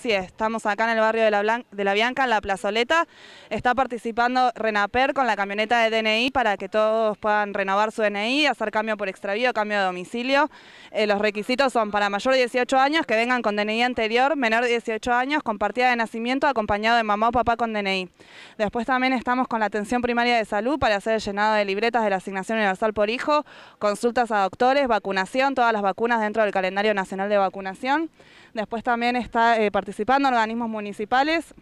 Sí, estamos acá en el barrio de la, Bianca, en la plazoleta. Está participando Renaper con la camioneta de DNI para que todos puedan renovar su DNI, hacer cambio por extravío, cambio de domicilio. Eh, los requisitos son para mayor de 18 años, que vengan con DNI anterior, menor de 18 años, con partida de nacimiento, acompañado de mamá o papá con DNI. Después también estamos con la atención primaria de salud para hacer el llenado de libretas de la asignación universal por hijo, consultas a doctores, vacunación, todas las vacunas dentro del calendario nacional de vacunación. Después también está eh, participando organismos municipales,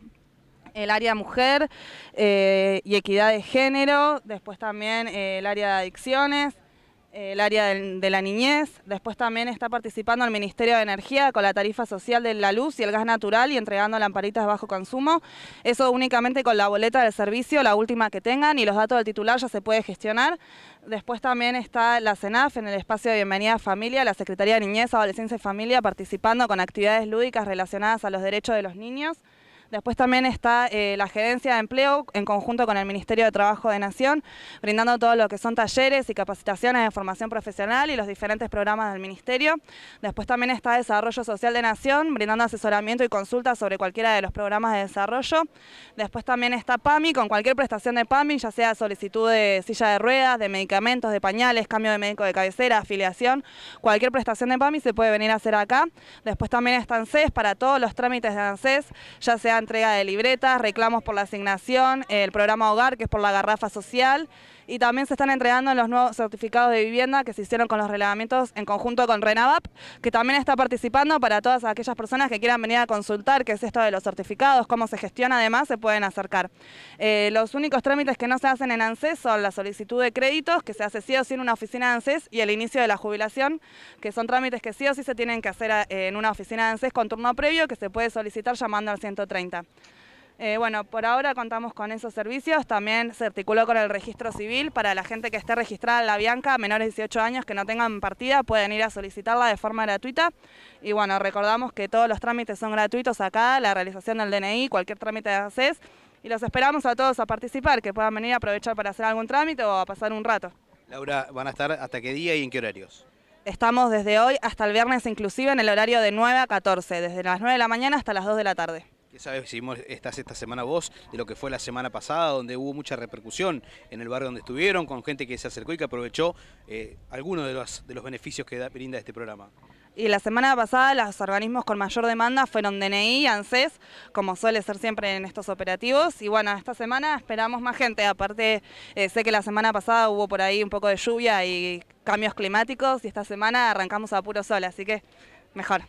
el área mujer eh, y equidad de género, después también eh, el área de adicciones, eh, el área de, la niñez, después también está participando el Ministerio de Energía con la tarifa social de la luz y el gas natural y entregando lamparitas de bajo consumo, eso únicamente con la boleta del servicio, la última que tengan y los datos del titular ya se puede gestionar. Después también está la CENAF en el espacio de Bienvenida a Familia, la Secretaría de Niñez, Adolescencia y Familia participando con actividades lúdicas relacionadas a los derechos de los niños. Después también está eh, la Gerencia de Empleo en conjunto con el Ministerio de Trabajo de Nación, brindando todo lo que son talleres y capacitaciones de formación profesional y los diferentes programas del Ministerio. Después también está Desarrollo Social de Nación, brindando asesoramiento y consultas sobre cualquiera de los programas de desarrollo. Después también está PAMI, con cualquier prestación de PAMI, ya sea solicitud de silla de ruedas, de medicamentos, de pañales, cambio de médico de cabecera, afiliación, cualquier prestación de PAMI se puede venir a hacer acá. Después también está ANSES para todos los trámites de ANSES, ya sea entrega de libretas, reclamos por la asignación, el programa Hogar, que es por la garrafa social, y también se están entregando los nuevos certificados de vivienda que se hicieron con los relevamientos en conjunto con RENAVAP, que también está participando para todas aquellas personas que quieran venir a consultar qué es esto de los certificados, cómo se gestiona, además se pueden acercar. Eh, los únicos trámites que no se hacen en ANSES son la solicitud de créditos, que se hace sí o sí en una oficina de ANSES, y el inicio de la jubilación, que son trámites que sí o sí se tienen que hacer eh, en una oficina de ANSES con turno previo, que se puede solicitar llamando al 130. Eh, bueno, por ahora contamos con esos servicios. También se articuló con el registro civil para la gente que esté registrada en la Bianca, menores de 18 años que no tengan partida, pueden ir a solicitarla de forma gratuita. Y bueno, recordamos que todos los trámites son gratuitos acá, la realización del DNI, cualquier trámite de haces. Y los esperamos a todos a participar, que puedan venir a aprovechar para hacer algún trámite o a pasar un rato. Laura, ¿van a estar hasta qué día y en qué horarios? Estamos desde hoy hasta el viernes inclusive en el horario de 9 a 14, desde las 9 de la mañana hasta las 2 de la tarde. Sabes, hicimos, estás esta semana vos de lo que fue la semana pasada, donde hubo mucha repercusión en el barrio donde estuvieron, con gente que se acercó y que aprovechó eh, algunos de los, de los beneficios que da, brinda este programa. Y la semana pasada los organismos con mayor demanda fueron DNI, y ANSES, como suele ser siempre en estos operativos. Y bueno, esta semana esperamos más gente. Aparte, eh, sé que la semana pasada hubo por ahí un poco de lluvia y cambios climáticos y esta semana arrancamos a puro sol, así que mejor.